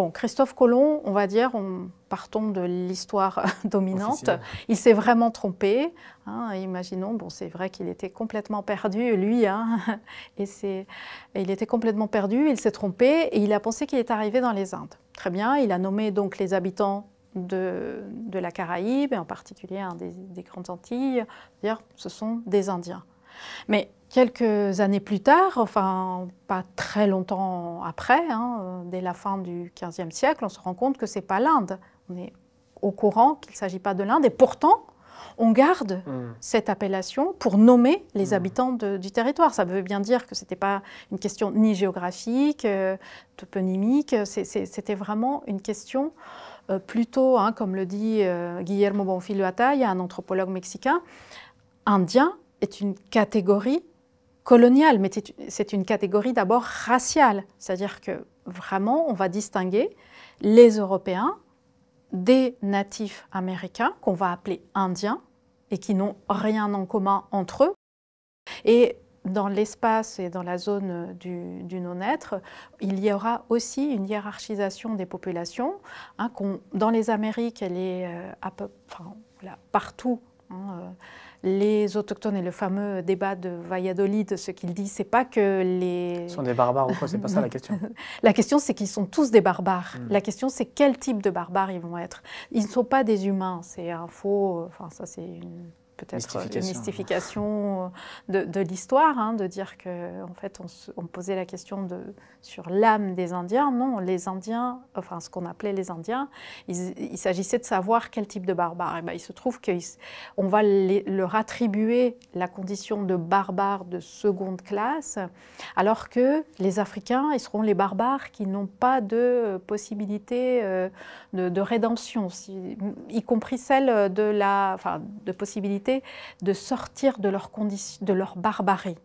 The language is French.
Bon, Christophe Colomb, on va dire, on, partons de l'histoire dominante, il s'est vraiment trompé. Hein, imaginons, bon, c'est vrai qu'il était complètement perdu, lui, hein, et c'est, il était complètement perdu, il s'est trompé, et il a pensé qu'il est arrivé dans les Indes. Très bien, il a nommé donc les habitants de, la Caraïbe, et en particulier des, Grandes Antilles, dire ce sont des Indiens. Mais Quelques années plus tard, enfin pas très longtemps après, hein, dès la fin du XVe siècle, on se rend compte que ce n'est pas l'Inde. On est au courant qu'il ne s'agit pas de l'Inde et pourtant, on garde hmm. cette appellation pour nommer les hmm. habitants du territoire. Ça veut bien dire que ce n'était pas une question ni géographique, euh, toponymique, c'était vraiment une question euh, plutôt, hein, comme le dit euh, Guillermo Bonfilio Ataya, un anthropologue mexicain, indien est une catégorie coloniale, mais c'est une catégorie d'abord raciale, c'est-à-dire que vraiment on va distinguer les Européens des natifs américains qu'on va appeler indiens et qui n'ont rien en commun entre eux. Et dans l'espace et dans la zone du, non-être, il y aura aussi une hiérarchisation des populations. Hein, dans les Amériques, elle est euh, à partout Hein, euh, les autochtones et le fameux débat de Valladolid, ce qu'il dit, c'est pas que les. Ils sont des barbares ou quoi C'est pas ça la question. la question, c'est qu'ils sont tous des barbares. Hmm. La question, c'est quel type de barbares ils vont être. Ils ne sont pas des humains. C'est un faux. Euh, enfin, ça, c'est une peut-être une euh, mystification euh, de, l'histoire, hein, de dire que en fait on, posait la question de, sur l'âme des Indiens. Non, les Indiens, enfin ce qu'on appelait les Indiens, il, s'agissait de savoir quel type de barbare. Et eh ben, il se trouve qu'on va leur attribuer la condition de barbare de seconde classe, alors que les Africains, ils seront les barbares qui n'ont pas de possibilité euh, de, rédemption, y compris celle de la, enfin, de possibilité de sortir de leur, condition, de leur barbarie.